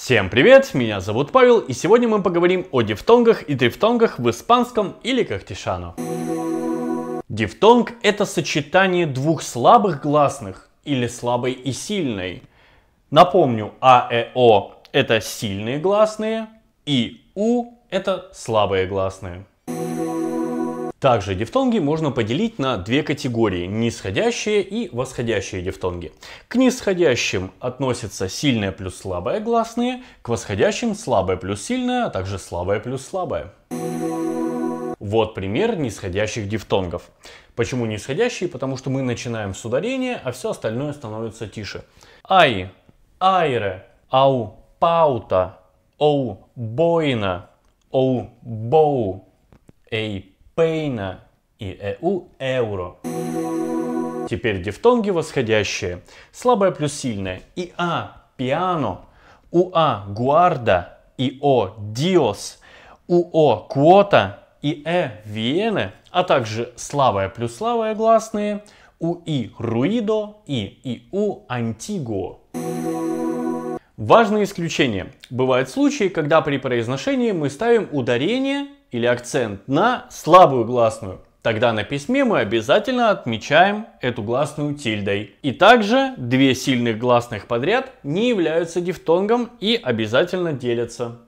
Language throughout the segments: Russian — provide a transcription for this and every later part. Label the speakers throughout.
Speaker 1: Всем привет, меня зовут Павел, и сегодня мы поговорим о дифтонгах и трифтонгах в испанском или кахтишану. Дифтонг – это сочетание двух слабых гласных или слабой и сильной. Напомню, а, э, о – это сильные гласные, и у – это слабые гласные. Также дифтонги можно поделить на две категории – нисходящие и восходящие дифтонги. К нисходящим относятся сильные плюс слабые гласные, к восходящим слабое плюс сильное, а также слабое плюс слабое. Вот пример нисходящих дифтонгов. Почему нисходящие? Потому что мы начинаем с ударения, а все остальное становится тише. Ай, айре, ау, паута, оу, боина, оу, боу, эй, пейна и eu э евро. Теперь дифтонги восходящие. Слабое плюс сильное. И а пиано, у а гуарда, и о диос, у о квота и э виене, а также слабое плюс слабое гласные у и руидо и и у антигуо. Важное исключение. Бывают случаи, когда при произношении мы ставим ударение или акцент на слабую гласную. Тогда на письме мы обязательно отмечаем эту гласную тильдой. И также две сильных гласных подряд не являются дифтонгом и обязательно делятся.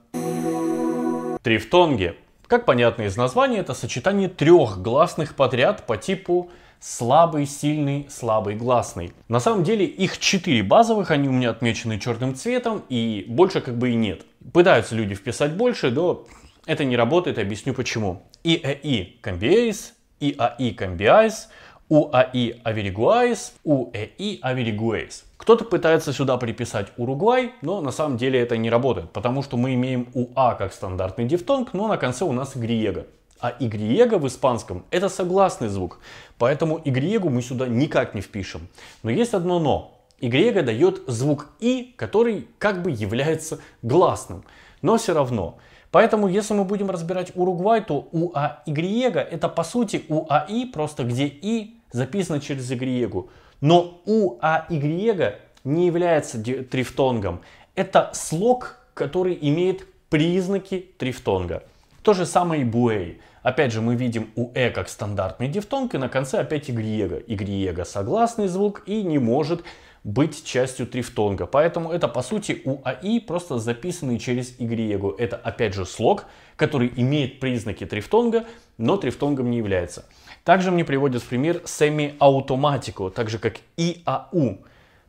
Speaker 1: Трифтонги. Как понятно из названия, это сочетание трех гласных подряд по типу слабый, сильный, слабый, гласный. На самом деле их четыре базовых, они у меня отмечены черным цветом и больше как бы и нет. Пытаются люди вписать больше, но это не работает, объясню почему. ИЭИ Combiase, ИАИ Combiase, УАИ Аверигуайс, УЭИ averiguais. Кто-то пытается сюда приписать Уругвай, но на самом деле это не работает, потому что мы имеем УА как стандартный дифтонг, но на конце у нас игриега. А игриега в испанском это согласный звук, поэтому игриегу мы сюда никак не впишем. Но есть одно но. Игриега дает звук и, который как бы является гласным. Но все равно Поэтому, если мы будем разбирать Уругвай, то УАИГРИЕГА это по сути УАИ, просто где И записано через Игриегу. Но УАИГРИЕГА не является трифтонгом. Это слог, который имеет признаки трифтонга. То же самое и буэй. Опять же, мы видим у «э» как стандартный дифтонг, и на конце опять игриега. Игриега согласный звук и не может быть частью трифтонга. Поэтому это по сути у аи просто записанный через игриегу. E это опять же слог, который имеет признаки трифтонга, но трифтонгом не является. Также мне приводят в пример семиаутоматику, так же как ИАУ.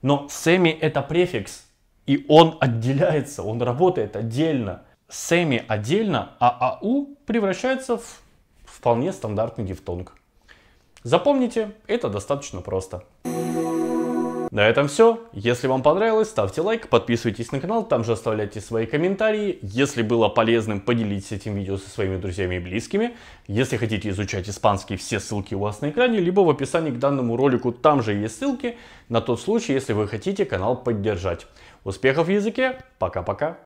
Speaker 1: Но семи это префикс, и он отделяется, он работает отдельно. Семи отдельно, а АУ превращается в вполне стандартный дифтонг. Запомните, это достаточно просто. На этом все. Если вам понравилось, ставьте лайк, подписывайтесь на канал, там же оставляйте свои комментарии. Если было полезным, поделитесь этим видео со своими друзьями и близкими. Если хотите изучать испанский, все ссылки у вас на экране, либо в описании к данному ролику, там же есть ссылки, на тот случай, если вы хотите канал поддержать. Успехов в языке, пока-пока!